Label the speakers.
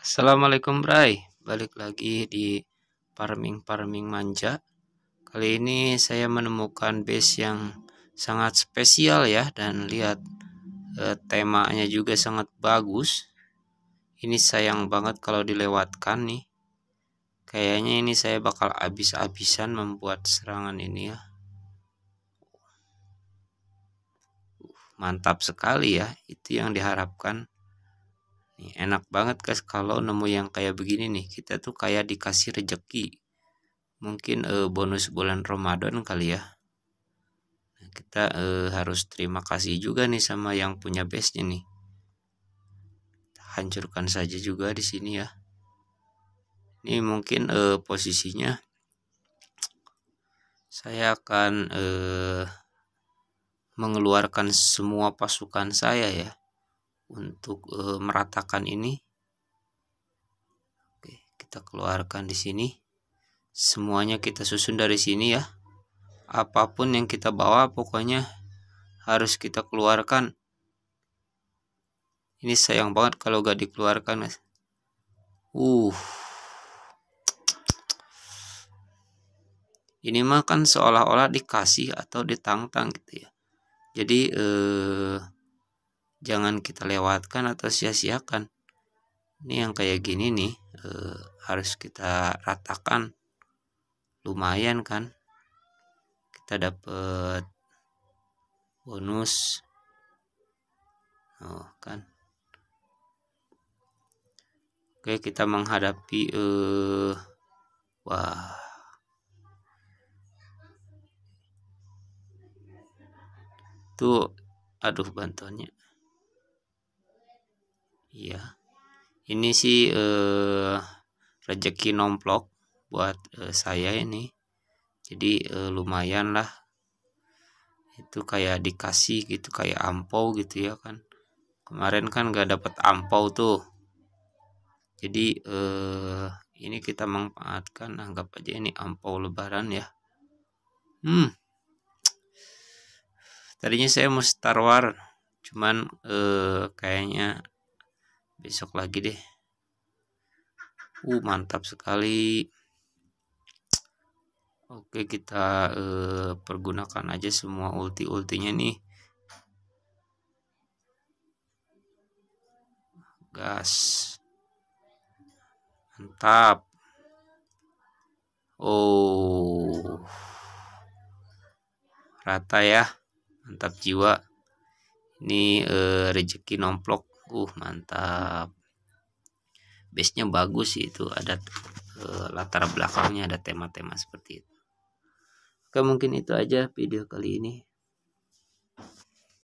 Speaker 1: Assalamualaikum Bray Balik lagi di farming-farming manja Kali ini saya menemukan base yang sangat spesial ya Dan lihat eh, temanya juga sangat bagus Ini sayang banget kalau dilewatkan nih Kayaknya ini saya bakal habis-habisan membuat serangan ini ya uh, Mantap sekali ya Itu yang diharapkan enak banget guys kalau nemu yang kayak begini nih. Kita tuh kayak dikasih rejeki. Mungkin eh, bonus bulan Ramadan kali ya. Nah, kita eh, harus terima kasih juga nih sama yang punya base-nya nih. Kita hancurkan saja juga di sini ya. Ini mungkin eh, posisinya saya akan eh, mengeluarkan semua pasukan saya ya untuk e, meratakan ini. Oke, kita keluarkan di sini. Semuanya kita susun dari sini ya. Apapun yang kita bawa pokoknya harus kita keluarkan. Ini sayang banget kalau gak dikeluarkan, Uh. Ini mah kan seolah-olah dikasih atau ditantang gitu ya. Jadi eh jangan kita lewatkan atau sia-siakan ini yang kayak gini nih eh, harus kita ratakan lumayan kan kita dapat bonus oh kan oke kita menghadapi eh wah tuh aduh bantuannya Iya. Ini sih eh, rezeki nomplok buat eh, saya ini. Jadi eh, lumayan lah. Itu kayak dikasih gitu kayak ampau gitu ya kan. Kemarin kan gak dapat ampau tuh. Jadi eh, ini kita manfaatkan anggap aja ini ampau lebaran ya. Hmm. Tadinya saya mau Star War, cuman eh, kayaknya besok lagi deh uh mantap sekali oke kita eh, pergunakan aja semua ulti-ultinya nih gas mantap oh rata ya mantap jiwa ini eh, rejeki nomplok uh mantap base nya bagus sih itu ada eh, latar belakangnya ada tema-tema seperti itu oke mungkin itu aja video kali ini